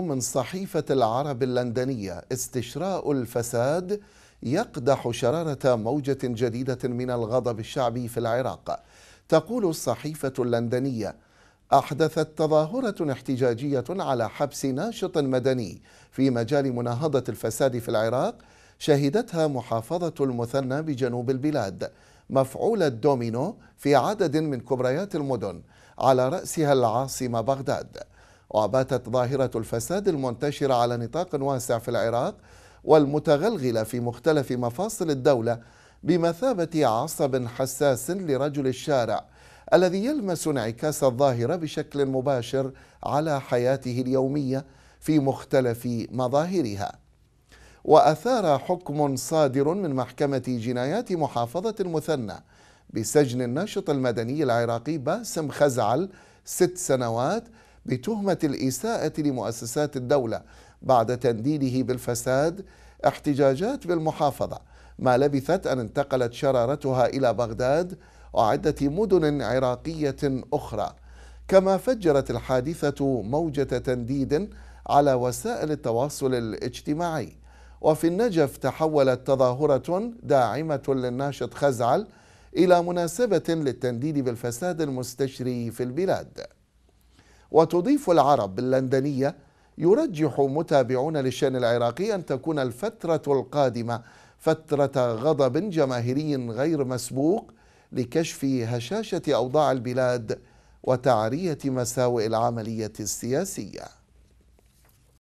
من صحيفة العرب اللندنية استشراء الفساد يقدح شرارة موجة جديدة من الغضب الشعبي في العراق تقول الصحيفة اللندنية أحدثت تظاهرة احتجاجية على حبس ناشط مدني في مجال مناهضة الفساد في العراق شهدتها محافظة المثنى بجنوب البلاد مفعول الدومينو في عدد من كبريات المدن على رأسها العاصمة بغداد وباتت ظاهرة الفساد المنتشرة على نطاق واسع في العراق والمتغلغلة في مختلف مفاصل الدولة بمثابة عصب حساس لرجل الشارع الذي يلمس انعكاس الظاهرة بشكل مباشر على حياته اليومية في مختلف مظاهرها وأثار حكم صادر من محكمة جنايات محافظة المثنى بسجن الناشط المدني العراقي باسم خزعل ست سنوات بتهمة الإساءة لمؤسسات الدولة بعد تنديده بالفساد احتجاجات بالمحافظة ما لبثت أن انتقلت شرارتها إلى بغداد وعدة مدن عراقية أخرى كما فجرت الحادثة موجة تنديد على وسائل التواصل الاجتماعي وفي النجف تحولت تظاهرة داعمة للناشط خزعل إلى مناسبة للتنديد بالفساد المستشري في البلاد وتضيف العرب اللندنية يرجح متابعون للشأن العراقي أن تكون الفترة القادمة فترة غضب جماهيري غير مسبوق لكشف هشاشة أوضاع البلاد وتعرية مساوئ العملية السياسية